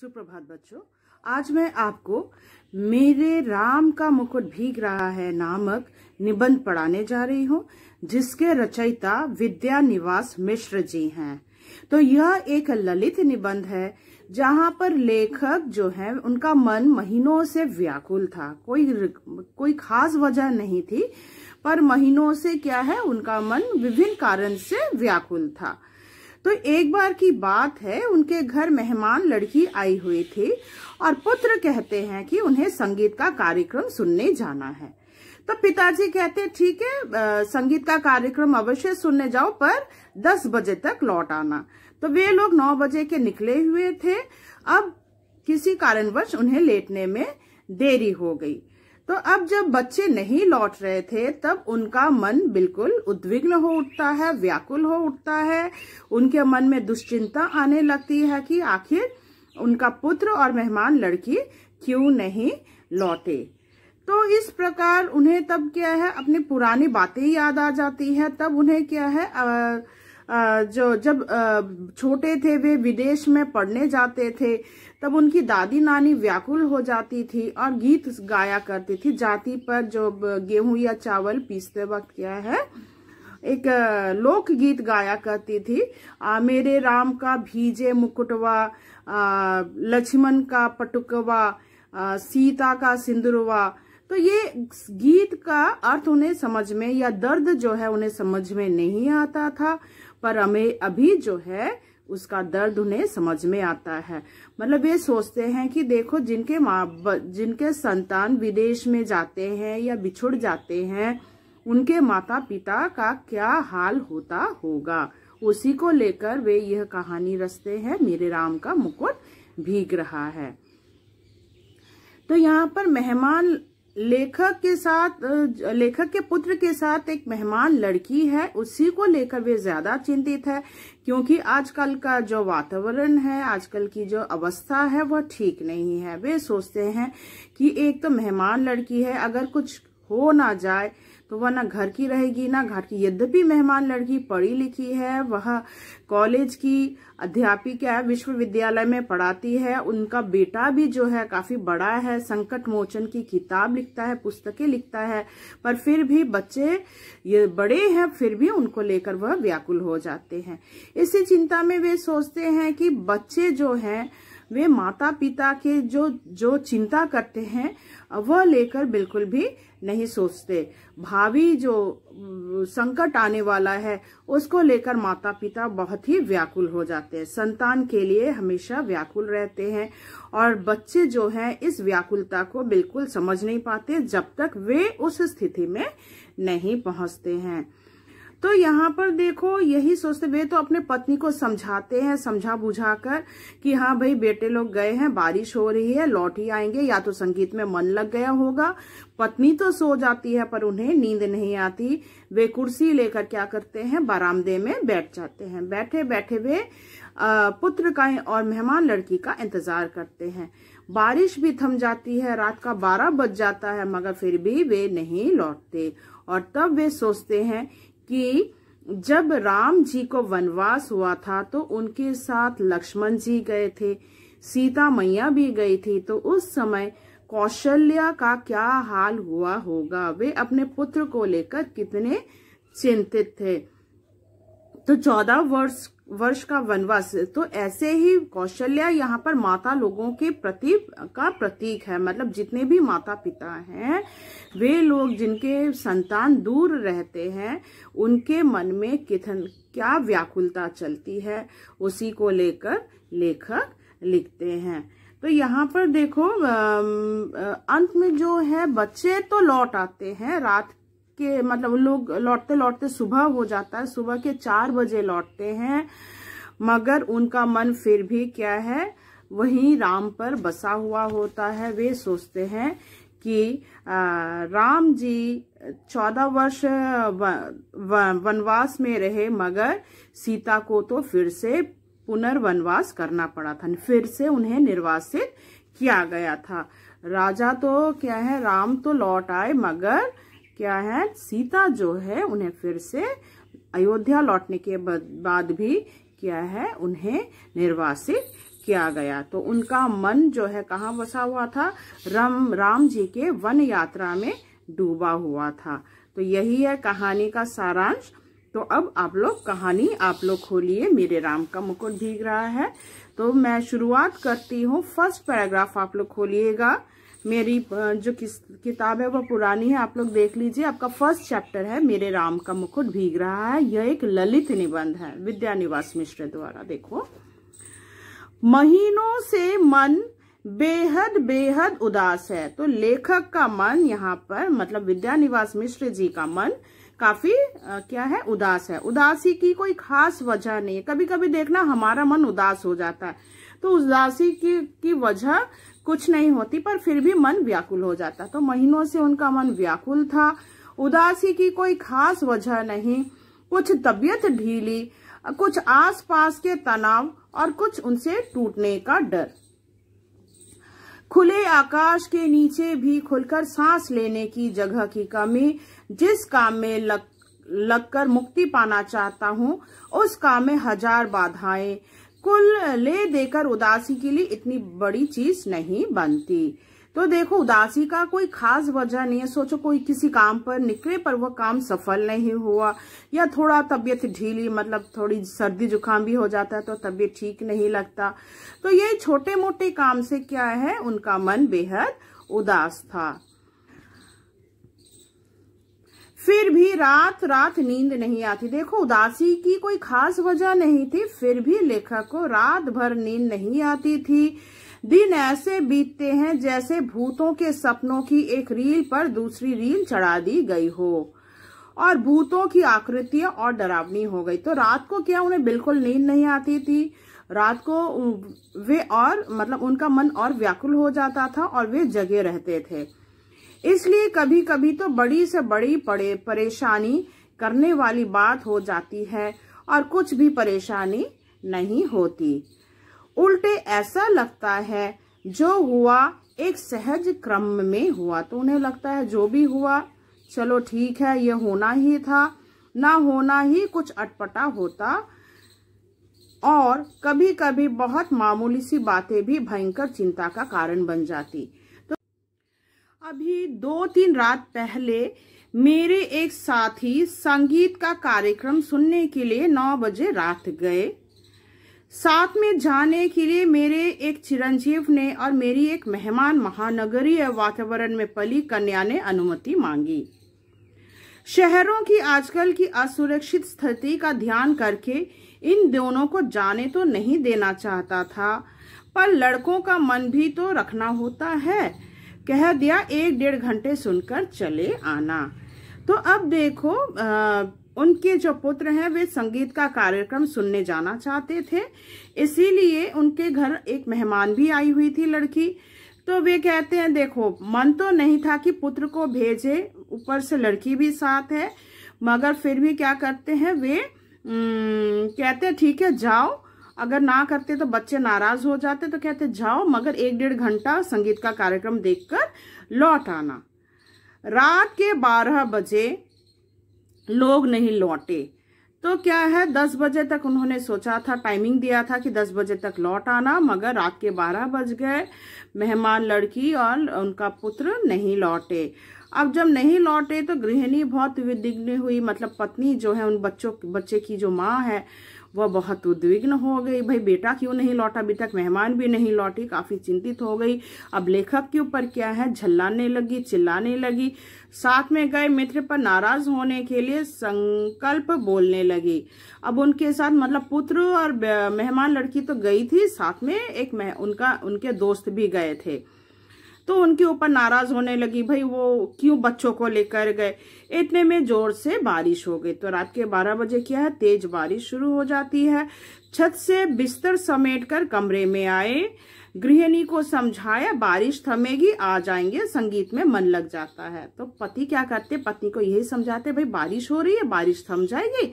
सुप्रभात बच्चों आज मैं आपको मेरे राम का मुकुट भीग रहा है नामक निबंध पढ़ाने जा रही हूँ जिसके रचयिता विद्या निवास मिश्र जी हैं तो यह एक ललित निबंध है जहाँ पर लेखक जो है उनका मन महीनों से व्याकुल था कोई कोई खास वजह नहीं थी पर महीनों से क्या है उनका मन विभिन्न कारण से व्याकुल था तो एक बार की बात है उनके घर मेहमान लड़की आई हुई थी और पुत्र कहते हैं कि उन्हें संगीत का कार्यक्रम सुनने जाना है तो पिताजी कहते हैं ठीक है संगीत का कार्यक्रम अवश्य सुनने जाओ पर दस बजे तक लौट आना तो वे लोग नौ बजे के निकले हुए थे अब किसी कारणवश उन्हें लेटने में देरी हो गई तो अब जब बच्चे नहीं लौट रहे थे तब उनका मन बिल्कुल उद्विग्न हो उठता है व्याकुल हो उठता है उनके मन में दुश्चिंता आने लगती है कि आखिर उनका पुत्र और मेहमान लड़की क्यों नहीं लौटे तो इस प्रकार उन्हें तब क्या है अपनी पुरानी बातें याद आ जाती है तब उन्हें क्या है आ, जो जब छोटे थे वे विदेश में पढ़ने जाते थे तब उनकी दादी नानी व्याकुल हो जाती थी और गीत गाया करती थी जाति पर जो गेहूं या चावल पीसते वक्त क्या है एक लोक गीत गाया करती थी आ, मेरे राम का भीजे मुकुटवा लक्ष्मण का पटुकवा आ, सीता का सिंदुरवा तो ये गीत का अर्थ उन्हें समझ में या दर्द जो है उन्हें समझ में नहीं आता था पर हमें अभी जो है उसका दर्द उन्हें समझ में आता है मतलब ये सोचते हैं कि देखो जिनके माँ जिनके संतान विदेश में जाते हैं या बिछुड़ जाते हैं उनके माता पिता का क्या हाल होता होगा उसी को लेकर वे यह कहानी रचते हैं मेरे राम का मुकुट भीग रहा है तो यहाँ पर मेहमान लेखक के साथ लेखक के पुत्र के साथ एक मेहमान लड़की है उसी को लेकर वे ज्यादा चिंतित है क्योंकि आजकल का जो वातावरण है आजकल की जो अवस्था है वह ठीक नहीं है वे सोचते हैं कि एक तो मेहमान लड़की है अगर कुछ हो ना जाए तो वह ना घर की रहेगी ना घर की यद्यपि मेहमान लड़की पढ़ी लिखी है वह कॉलेज की अध्यापिका है विश्वविद्यालय में पढ़ाती है उनका बेटा भी जो है काफी बड़ा है संकट मोचन की किताब लिखता है पुस्तकें लिखता है पर फिर भी बच्चे ये बड़े हैं फिर भी उनको लेकर वह व्याकुल हो जाते हैं इसी चिंता में वे सोचते हैं कि बच्चे जो हैं वे माता पिता के जो जो चिंता करते हैं वह लेकर बिल्कुल भी नहीं सोचते भावी जो संकट आने वाला है उसको लेकर माता पिता बहुत ही व्याकुल हो जाते हैं संतान के लिए हमेशा व्याकुल रहते हैं और बच्चे जो हैं इस व्याकुलता को बिल्कुल समझ नहीं पाते जब तक वे उस स्थिति में नहीं पहुंचते हैं तो यहाँ पर देखो यही सोचते वे तो अपने पत्नी को समझाते हैं समझा बुझा कर कि हाँ भाई बेटे लोग गए हैं बारिश हो रही है लौट ही आएंगे या तो संगीत में मन लग गया होगा पत्नी तो सो जाती है पर उन्हें नींद नहीं आती वे कुर्सी लेकर क्या करते हैं बरामदे में बैठ जाते हैं बैठे बैठे वे पुत्र का और मेहमान लड़की का इंतजार करते हैं बारिश भी थम जाती है रात का बारह बज जाता है मगर फिर भी वे नहीं लौटते और तब वे सोचते हैं कि जब राम जी को वनवास हुआ था तो उनके साथ लक्ष्मण जी गए थे सीता मैया भी गई थी तो उस समय कौशल्या का क्या हाल हुआ होगा वे अपने पुत्र को लेकर कितने चिंतित थे तो चौदह वर्ष वर्ष का वनवास तो ऐसे ही कौशल्या यहाँ पर माता लोगों के प्रति का प्रतीक है मतलब जितने भी माता पिता हैं वे लोग जिनके संतान दूर रहते हैं उनके मन में कितन क्या व्याकुलता चलती है उसी को लेकर लेखक लिखते हैं तो यहाँ पर देखो अंत में जो है बच्चे तो लौट आते हैं रात के मतलब लोग लौटते लौटते सुबह हो जाता है सुबह के चार बजे लौटते हैं मगर उनका मन फिर भी क्या है वहीं राम पर बसा हुआ होता है वे सोचते हैं कि राम जी चौदह वर्ष वनवास में रहे मगर सीता को तो फिर से पुनर्वनवास करना पड़ा था फिर से उन्हें निर्वासित किया गया था राजा तो क्या है राम तो लौट आए मगर क्या है सीता जो है उन्हें फिर से अयोध्या लौटने के बाद भी क्या है उन्हें निर्वासित किया गया तो उनका मन जो है कहाँ बसा हुआ था राम राम जी के वन यात्रा में डूबा हुआ था तो यही है कहानी का सारांश तो अब आप लोग कहानी आप लोग खोलिए मेरे राम का मुकुट भीग रहा है तो मैं शुरुआत करती हूँ फर्स्ट पैराग्राफ आप लोग खोलिएगा मेरी जो किस किताब है वह पुरानी है आप लोग देख लीजिए आपका फर्स्ट चैप्टर है मेरे राम का मुकुट भीग रहा है यह एक ललित निबंध है विद्या निवास मिश्र द्वारा देखो महीनों से मन बेहद बेहद उदास है तो लेखक का मन यहाँ पर मतलब विद्या निवास मिश्र जी का मन काफी आ, क्या है उदास है उदासी की कोई खास वजह नहीं है कभी कभी देखना हमारा मन उदास हो जाता है तो उदासी की, की वजह कुछ नहीं होती पर फिर भी मन व्याकुल हो जाता तो महीनों से उनका मन व्याकुल था उदासी की कोई खास वजह नहीं कुछ तबीयत ढीली कुछ आसपास के तनाव और कुछ उनसे टूटने का डर खुले आकाश के नीचे भी खुलकर सांस लेने की जगह की कमी जिस काम में लग लगकर मुक्ति पाना चाहता हूँ उस काम में हजार बाधाएं कुल ले देकर उदासी के लिए इतनी बड़ी चीज नहीं बनती तो देखो उदासी का कोई खास वजह नहीं है सोचो कोई किसी काम पर निकले पर वह काम सफल नहीं हुआ या थोड़ा तबियत ढीली मतलब थोड़ी सर्दी जुकाम भी हो जाता है तो तबियत ठीक नहीं लगता तो ये छोटे मोटे काम से क्या है उनका मन बेहद उदास था फिर भी रात रात नींद नहीं आती देखो उदासी की कोई खास वजह नहीं थी फिर भी लेखक को रात भर नींद नहीं आती थी दिन ऐसे बीतते हैं जैसे भूतों के सपनों की एक रील पर दूसरी रील चढ़ा दी गई हो और भूतों की आकृतियां और डरावनी हो गई तो रात को क्या उन्हें बिल्कुल नींद नहीं आती थी रात को वे और मतलब उनका मन और व्याकुल हो जाता था और वे जगे रहते थे इसलिए कभी कभी तो बड़ी से बड़ी पड़े परेशानी करने वाली बात हो जाती है और कुछ भी परेशानी नहीं होती उल्टे ऐसा लगता है जो हुआ एक सहज क्रम में हुआ तो उन्हें लगता है जो भी हुआ चलो ठीक है ये होना ही था ना होना ही कुछ अटपटा होता और कभी कभी बहुत मामूली सी बातें भी भयंकर चिंता का कारण बन जाती अभी दो तीन रात पहले मेरे एक साथी संगीत का कार्यक्रम सुनने के लिए नौ बजे रात गए साथ में जाने के लिए मेरे एक चिरंजीव ने और मेरी एक मेहमान महानगरीय वातावरण में पली कन्या ने अनुमति मांगी शहरों की आजकल की असुरक्षित स्थिति का ध्यान करके इन दोनों को जाने तो नहीं देना चाहता था पर लड़कों का मन भी तो रखना होता है कह दिया एक डेढ़ घंटे सुनकर चले आना तो अब देखो आ, उनके जो पुत्र हैं वे संगीत का कार्यक्रम सुनने जाना चाहते थे इसीलिए उनके घर एक मेहमान भी आई हुई थी लड़की तो वे कहते हैं देखो मन तो नहीं था कि पुत्र को भेजे ऊपर से लड़की भी साथ है मगर फिर भी क्या करते हैं वे न, कहते हैं ठीक है जाओ अगर ना करते तो बच्चे नाराज हो जाते तो कहते जाओ मगर एक डेढ़ घंटा संगीत का कार्यक्रम देखकर लौट आना रात के बारह बजे लोग नहीं लौटे तो क्या है दस बजे तक उन्होंने सोचा था टाइमिंग दिया था कि दस बजे तक लौट आना मगर रात के बारह बज गए मेहमान लड़की और उनका पुत्र नहीं लौटे अब जब नहीं लौटे तो गृहिणी बहुत विदिग्न हुई मतलब पत्नी जो है उन बच्चों बच्चे की जो माँ है वह बहुत उद्विग्न हो गई भाई बेटा क्यों नहीं लौटा अभी तक मेहमान भी नहीं लौटी काफ़ी चिंतित हो गई अब लेखक के ऊपर क्या है झल्लाने लगी चिल्लाने लगी साथ में गए मित्र पर नाराज होने के लिए संकल्प बोलने लगी अब उनके साथ मतलब पुत्र और मेहमान लड़की तो गई थी साथ में एक उनका उनके दोस्त भी गए थे तो उनके ऊपर नाराज होने लगी भाई वो क्यों बच्चों को लेकर गए इतने में जोर से बारिश हो गई तो रात के 12 बजे क्या है तेज बारिश शुरू हो जाती है छत से बिस्तर समेटकर कमरे में आए गृहिणी को समझाया बारिश थमेगी आ जाएंगे संगीत में मन लग जाता है तो पति क्या करते पत्नी को यही समझाते भाई बारिश हो रही है बारिश थम जाएगी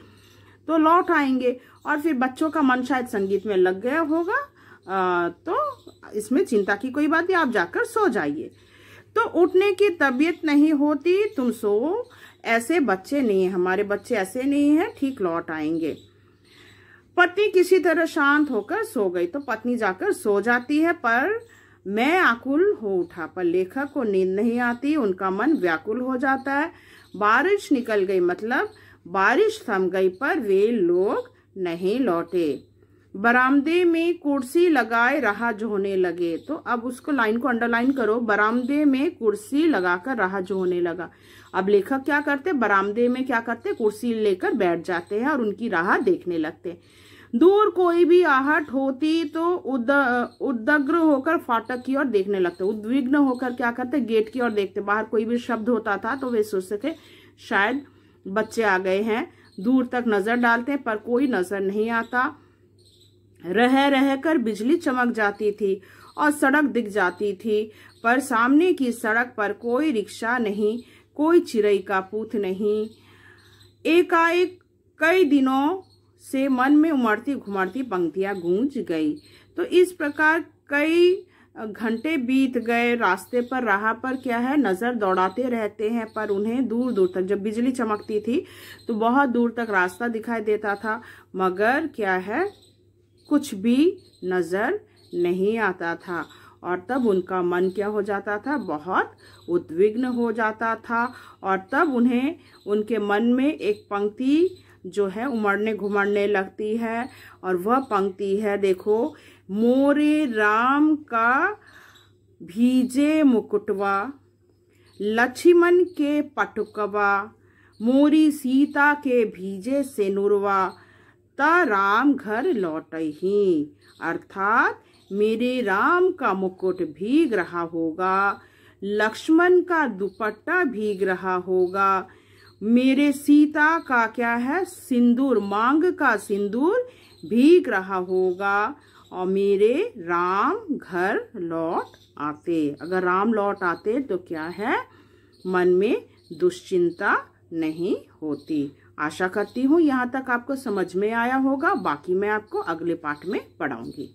तो लौट आएंगे और फिर बच्चों का मन शायद संगीत में लग गया होगा तो इसमें चिंता की कोई बात नहीं आप जाकर सो जाइए तो उठने की तबीयत नहीं होती तुम सो ऐसे बच्चे नहीं है हमारे बच्चे ऐसे नहीं हैं ठीक लौट आएंगे पत्नी किसी तरह शांत होकर सो गई तो पत्नी जाकर सो जाती है पर मैं आकुल हो उठा पर लेखक को नींद नहीं आती उनका मन व्याकुल हो जाता है बारिश निकल गई मतलब बारिश थम गई पर वे लोग नहीं लौटे बरामदे में कुर्सी लगाए रहा होने लगे तो अब उसको लाइन को अंडरलाइन करो बरामदे में कुर्सी लगाकर राहज होने लगा अब लेखक क्या करते बरामदे में क्या करते कुर्सी लेकर बैठ जाते हैं और उनकी राह देखने लगते दूर कोई भी आहट होती तो उद उद्दग्र होकर फाटक की ओर देखने लगते उद्विग्न होकर क्या करते गेट की ओर देखते बाहर कोई भी शब्द होता था तो वे सोचते थे शायद बच्चे आ गए हैं दूर तक नजर डालते पर कोई नजर नहीं आता रह रह कर बिजली चमक जाती थी और सड़क दिख जाती थी पर सामने की सड़क पर कोई रिक्शा नहीं कोई चिड़ई का पूथ नहीं एकाएक कई दिनों से मन में उमड़ती घुमड़ती पंक्तियां गूंज गई तो इस प्रकार कई घंटे बीत गए रास्ते पर राह पर क्या है नज़र दौड़ाते रहते हैं पर उन्हें दूर दूर तक जब बिजली चमकती थी तो बहुत दूर तक रास्ता दिखाई देता था मगर क्या है कुछ भी नज़र नहीं आता था और तब उनका मन क्या हो जाता था बहुत उद्विग्न हो जाता था और तब उन्हें उनके मन में एक पंक्ति जो है उमड़ने घुमड़ने लगती है और वह पंक्ति है देखो मोरे राम का भीजे मुकुटवा लक्ष्मण के पटुकवा मोरी सीता के भीजे सेनुरवा ता राम घर लौट ही अर्थात मेरे राम का मुकुट भीग रहा होगा लक्ष्मण का दुपट्टा भीग रहा होगा मेरे सीता का क्या है सिंदूर मांग का सिंदूर भीग रहा होगा और मेरे राम घर लौट आते अगर राम लौट आते तो क्या है मन में दुश्चिंता नहीं होती आशा करती हूँ यहाँ तक आपको समझ में आया होगा बाकी मैं आपको अगले पाठ में पढ़ाऊंगी